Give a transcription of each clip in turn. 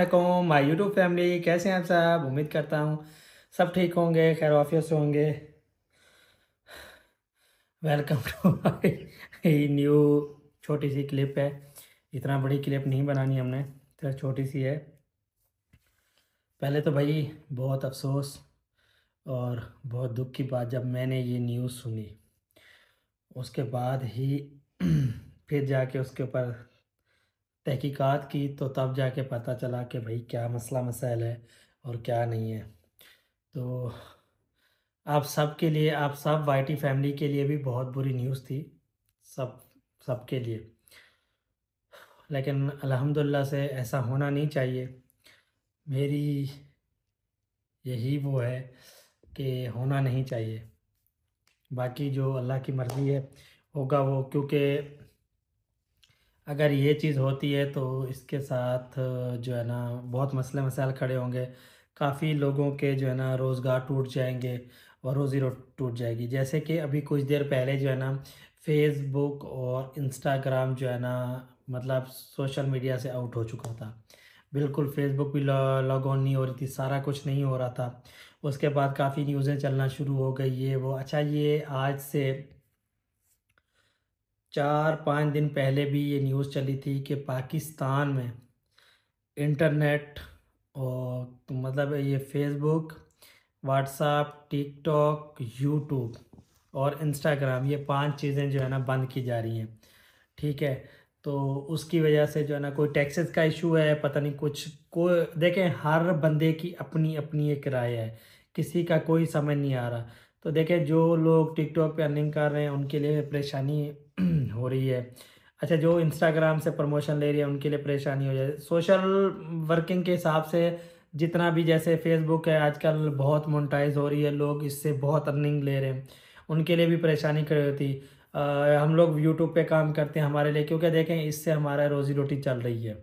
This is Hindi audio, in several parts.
अल्लाम माई यूट्यूब फैमिली कैसे हैं आप साहब उम्मीद करता हूँ सब ठीक होंगे खैर ऑफिस होंगे वेलकम टू माई न्यू छोटी सी क्लिप है इतना बड़ी क्लिप नहीं बनानी हमने तो छोटी सी है पहले तो भाई बहुत अफसोस और बहुत दुख की बात जब मैंने ये न्यूज़ सुनी उसके बाद ही फिर जाके उसके ऊपर तहकीकात की तो तब जाके पता चला कि भाई क्या मसला मसाइल है और क्या नहीं है तो आप सब के लिए आप सब वाईटी फैमिली के लिए भी बहुत बुरी न्यूज़ थी सब सब के लिए लेकिन अल्हम्दुलिल्लाह से ऐसा होना नहीं चाहिए मेरी यही वो है कि होना नहीं चाहिए बाकी जो अल्लाह की मर्ज़ी है होगा वो क्योंकि अगर ये चीज़ होती है तो इसके साथ जो है ना बहुत मसले मसाइल खड़े होंगे काफ़ी लोगों के जो है ना रोज़गार टूट जाएंगे और रोज़ी रोट टूट जाएगी जैसे कि अभी कुछ देर पहले जो है ना फेसबुक और इंस्टाग्राम जो है ना मतलब सोशल मीडिया से आउट हो चुका था बिल्कुल फेसबुक भी लॉग ऑन नहीं हो रही थी सारा कुछ नहीं हो रहा था उसके बाद काफ़ी न्यूज़ें चलना शुरू हो गई ये वो अच्छा ये आज से चार पाँच दिन पहले भी ये न्यूज़ चली थी कि पाकिस्तान में इंटरनेट और तो मतलब ये फेसबुक व्हाट्सएप टिकटॉक यूट्यूब और इंस्टाग्राम ये पांच चीज़ें जो है ना बंद की जा रही हैं ठीक है तो उसकी वजह से जो है ना कोई टैक्सेस का इशू है पता नहीं कुछ को देखें हर बंदे की अपनी अपनी एक राय है किसी का कोई समझ नहीं आ रहा तो देखिए जो लोग टिकटॉक पे अर्निंग कर रहे हैं उनके लिए परेशानी हो रही है अच्छा जो इंस्टाग्राम से प्रमोशन ले रही है उनके लिए परेशानी हो जाए सोशल वर्किंग के हिसाब से जितना भी जैसे फेसबुक है आजकल बहुत मोनटाइज हो रही है लोग इससे बहुत अर्निंग ले रहे हैं उनके लिए भी परेशानी खड़ी होती हम लोग यूट्यूब पे काम करते हैं हमारे लिए क्योंकि देखें इससे हमारा रोज़ी रोटी चल रही है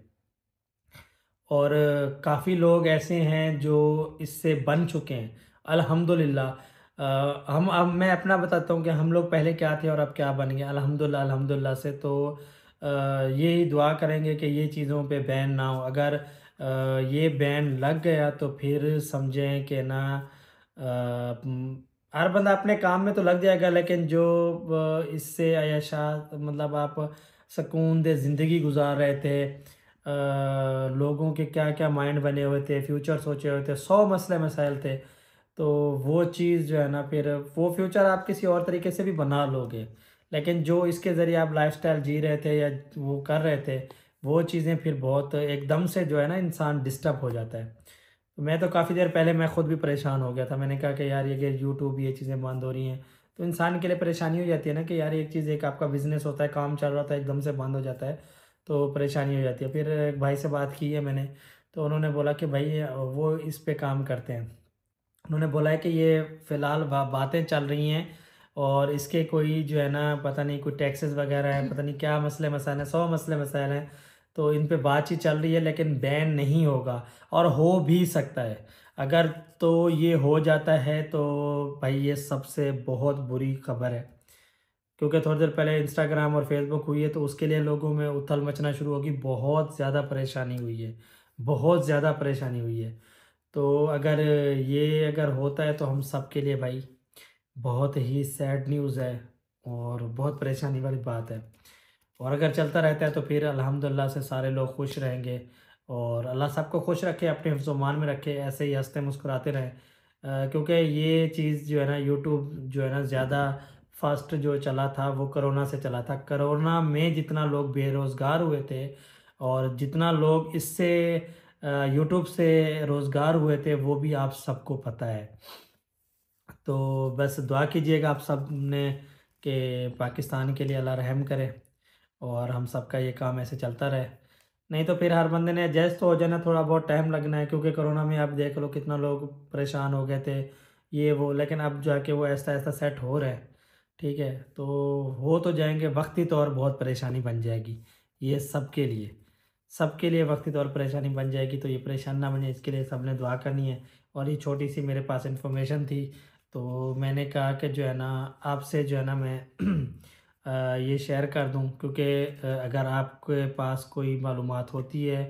और काफ़ी लोग ऐसे हैं जो इससे बन चुके हैं अल्हम्दुलिल्लाह आ, हम अब मैं अपना बताता हूँ कि हम लोग पहले क्या थे और अब क्या बन गए अल्हम्दुलिल्लाह अल्हम्दुलिल्लाह से तो यही दुआ करेंगे कि ये चीज़ों पे बैन ना हो अगर आ, ये बैन लग गया तो फिर समझें कि ना हर बंदा अपने काम में तो लग जाएगा लेकिन जो इससे अयशा मतलब आप सकून दे ज़िंदगी गुजार रहे थे आ, लोगों के क्या क्या माइंड बने हुए थे फ्यूचर सोचे हुए थे सौ मसले मसाइल थे तो वो चीज़ जो है ना फिर वो फ्यूचर आप किसी और तरीके से भी बना लोगे लेकिन जो इसके ज़रिए आप लाइफस्टाइल जी रहे थे या वो कर रहे थे वो चीज़ें फिर बहुत एकदम से जो है ना इंसान डिस्टर्ब हो जाता है तो मैं तो काफ़ी देर पहले मैं खुद भी परेशान हो गया था मैंने कहा कि यार ये यूट्यूब ये चीज़ें बंद हो रही हैं तो इंसान के लिए परेशानी हो जाती है ना कि यार एक चीज़ एक आपका बिज़नेस होता है काम चल रहा था एकदम से बंद हो जाता है तो परेशानी हो जाती है फिर एक भाई से बात की है मैंने तो उन्होंने बोला कि भाई वो इस पर काम करते हैं उन्होंने बोला है कि ये फ़िलहाल बातें चल रही हैं और इसके कोई जो है ना पता नहीं कोई टैक्सेस वगैरह हैं पता नहीं क्या मसले मसाइल हैं सौ मसले मसाइल हैं तो इन पे बातचीत चल रही है लेकिन बैन नहीं होगा और हो भी सकता है अगर तो ये हो जाता है तो भाई ये सबसे बहुत बुरी खबर है क्योंकि थोड़ी देर पहले इंस्टाग्राम और फेसबुक हुई है तो उसके लिए लोगों में उथल मचना शुरू होगी बहुत ज़्यादा परेशानी हुई है बहुत ज़्यादा परेशानी हुई है तो अगर ये अगर होता है तो हम सब के लिए भाई बहुत ही सैड न्यूज़ है और बहुत परेशानी वाली बात है और अगर चलता रहता है तो फिर अल्हम्दुलिल्लाह से सारे लोग खुश रहेंगे और अल्लाह सबको खुश रखे अपने हफ्जोमान में रखे ऐसे ही हंसते मुस्कुराते रहें क्योंकि ये चीज़ जो है ना यूट्यूब जो है ना ज़्यादा फास्ट जो चला था वो करोना से चला था करोना में जितना लोग बेरोज़गार हुए थे और जितना लोग इससे यूट्यूब से रोज़गार हुए थे वो भी आप सबको पता है तो बस दुआ कीजिएगा आप सब ने कि पाकिस्तान के लिए अल्लाह रहम करे और हम सब का ये काम ऐसे चलता रहे नहीं तो फिर हर बंदे ने एडजस्ट तो हो जाना थोड़ा बहुत टाइम लगना है क्योंकि कोरोना में आप देख लो कितना लोग परेशान हो गए थे ये वो लेकिन अब जो है कि वो ऐसा ऐसा सेट हो रहा है ठीक है तो हो तो जाएंगे वक्ती तौर तो बहुत परेशानी बन जाएगी ये सब के लिए सबके लिए वक्ती तौर परेशानी बन जाएगी तो ये परेशान ना बने इसके लिए सब ने दुआ करनी है और ये छोटी सी मेरे पास इन्फॉर्मेशन थी तो मैंने कहा कि जो है ना आपसे जो है ना मैं ये शेयर कर दूं क्योंकि अगर आपके पास कोई मालूम होती है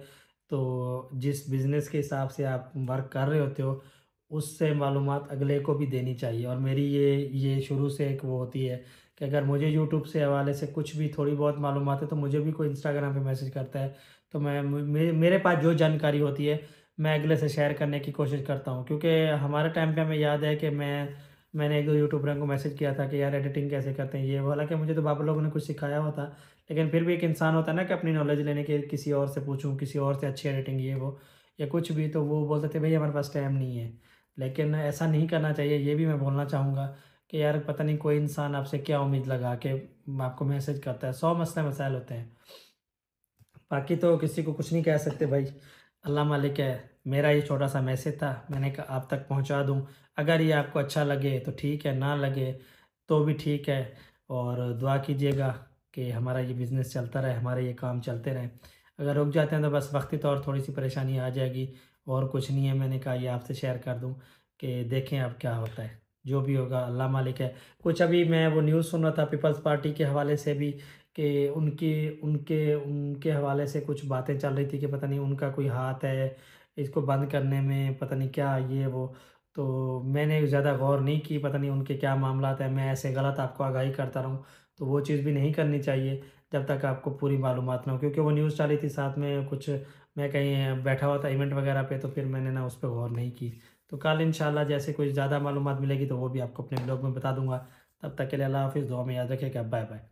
तो जिस बिज़नेस के हिसाब से आप वर्क कर रहे होते हो उससे मालूम अगले को भी देनी चाहिए और मेरी ये ये शुरू से एक वो होती है कि अगर मुझे यूट्यूब से हवाले से कुछ भी थोड़ी बहुत मालूम है तो मुझे भी कोई इंस्टाग्राम पे मैसेज करता है तो मैं मे, मेरे पास जो जानकारी होती है मैं अगले से शेयर करने की कोशिश करता हूँ क्योंकि हमारे टाइम पे हमें याद है कि मैं मैंने एक दो यूट्यूबर को मैसेज किया था कि यार एडिटिंग कैसे करते हैं ये कि मुझे तो बाबा लोगों ने कुछ सिखाया होता लेकिन फिर भी एक इंसान होता है ना कि अपनी नॉलेज लेने के किसी और से पूछूँ किसी और से अच्छी एडिटिंग ये वो या कुछ भी तो वो बोलते थे भाई हमारे पास टाइम नहीं है लेकिन ऐसा नहीं करना चाहिए ये भी मैं बोलना चाहूँगा कि यार पता नहीं कोई इंसान आपसे क्या उम्मीद लगा के आपको मैसेज करता है सौ मसले मसाइल होते हैं बाकी तो किसी को कुछ नहीं कह सकते भाई अल्लाह मालिक है मेरा ये छोटा सा मैसेज था मैंने कहा आप तक पहुंचा दूं अगर ये आपको अच्छा लगे तो ठीक है ना लगे तो भी ठीक है और दुआ कीजिएगा कि हमारा ये बिज़नेस चलता रहे हमारे ये काम चलते रहें अगर रुक जाते हैं तो बस वक्ती तौर तो थोड़ी सी परेशानी आ जाएगी और कुछ नहीं है मैंने कहा ये आपसे शेयर कर दूँ कि देखें अब क्या होता है जो भी होगा अल्लाह मालिक है कुछ अभी मैं वो न्यूज़ सुन रहा था पीपल्स पार्टी के हवाले से भी कि उनकी उनके उनके हवाले से कुछ बातें चल रही थी कि पता नहीं उनका कोई हाथ है इसको बंद करने में पता नहीं क्या ये वो तो मैंने ज़्यादा गौर नहीं की पता नहीं उनके क्या मामला है मैं ऐसे गलत आपको आगाही करता रहूँ तो वो चीज़ भी नहीं करनी चाहिए जब तक आपको पूरी मालूम ना हो क्योंकि वो न्यूज़ चली थी साथ में कुछ मैं कहीं बैठा हुआ था इवेंट वगैरह पे तो फिर मैंने ना उस पर गौर नहीं की तो कल इन जैसे कोई ज़्यादा मालूम मिलेगी तो वो भी आपको अपने ब्लॉग में बता दूंगा तब तक के लिए अल्लाह हाफिज़ दुआ में याद रखेगा बाय बाय